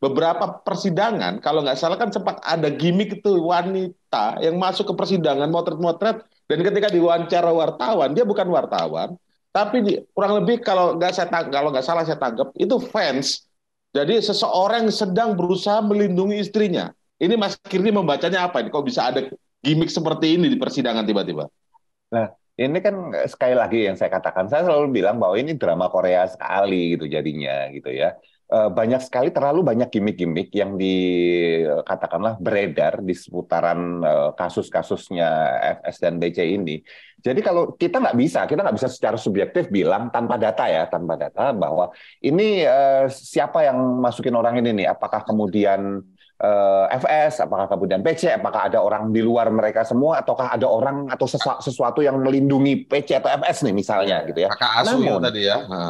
beberapa persidangan kalau nggak salah kan sempat ada gimmick itu wanita yang masuk ke persidangan motret-motret dan ketika diwawancara wartawan dia bukan wartawan tapi di, kurang lebih kalau nggak saya kalau nggak salah saya tangkap itu fans jadi seseorang yang sedang berusaha melindungi istrinya ini Mas Kirni membacanya apa ini kok bisa ada gimmick seperti ini di persidangan tiba-tiba nah ini kan sekali lagi yang saya katakan saya selalu bilang bahwa ini drama Korea sekali gitu jadinya gitu ya Eh, banyak sekali terlalu banyak gimmick-gimmick yang dikatakanlah eh, beredar di seputaran eh, kasus-kasusnya FS dan BC ini. Jadi kalau kita nggak bisa, kita nggak bisa secara subjektif bilang tanpa data ya, tanpa data bahwa ini siapa yang masukin orang ini nih? Apakah kemudian FS, apakah kemudian PC, apakah ada orang di luar mereka semua, ataukah ada orang atau sesuatu yang melindungi PC atau FS nih misalnya gitu ya? Kakak asuh ya Namun, ya tadi ya. Nah.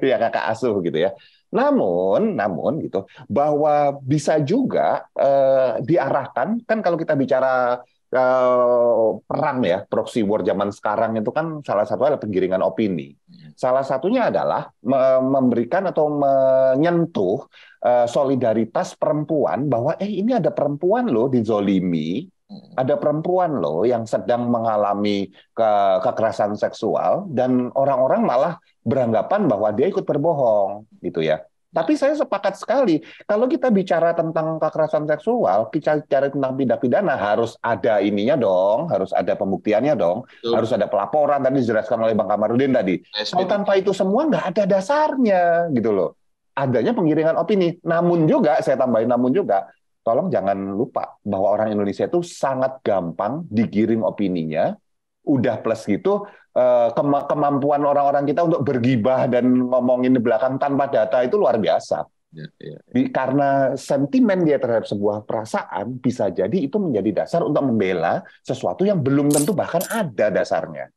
Iya kakak asuh gitu ya. Namun, namun gitu bahwa bisa juga eh, diarahkan kan kalau kita bicara eh, perang ya proxy war zaman sekarang itu kan salah satu adalah penggiringan opini. Hmm. Salah satunya adalah memberikan atau menyentuh eh, solidaritas perempuan bahwa eh ini ada perempuan loh dizolimi Hmm. Ada perempuan loh yang sedang mengalami ke kekerasan seksual dan orang-orang malah beranggapan bahwa dia ikut berbohong gitu ya. Tapi saya sepakat sekali kalau kita bicara tentang kekerasan seksual, kita bicara tentang tindak pidana harus ada ininya dong, harus ada pembuktiannya dong, Betul. harus ada pelaporan tadi dijelaskan oleh Bang Kamarudin tadi. Kalau tanpa itu semua nggak ada dasarnya gitu loh adanya pengiringan opini. Namun juga saya tambahin namun juga tolong jangan lupa bahwa orang Indonesia itu sangat gampang digiring opininya. Udah plus gitu eh, kemampuan orang-orang kita untuk bergibah dan ngomongin di belakang tanpa data itu luar biasa. Ya, ya, karena sentimen dia terhadap sebuah perasaan bisa jadi itu menjadi dasar untuk membela sesuatu yang belum tentu bahkan ada dasarnya.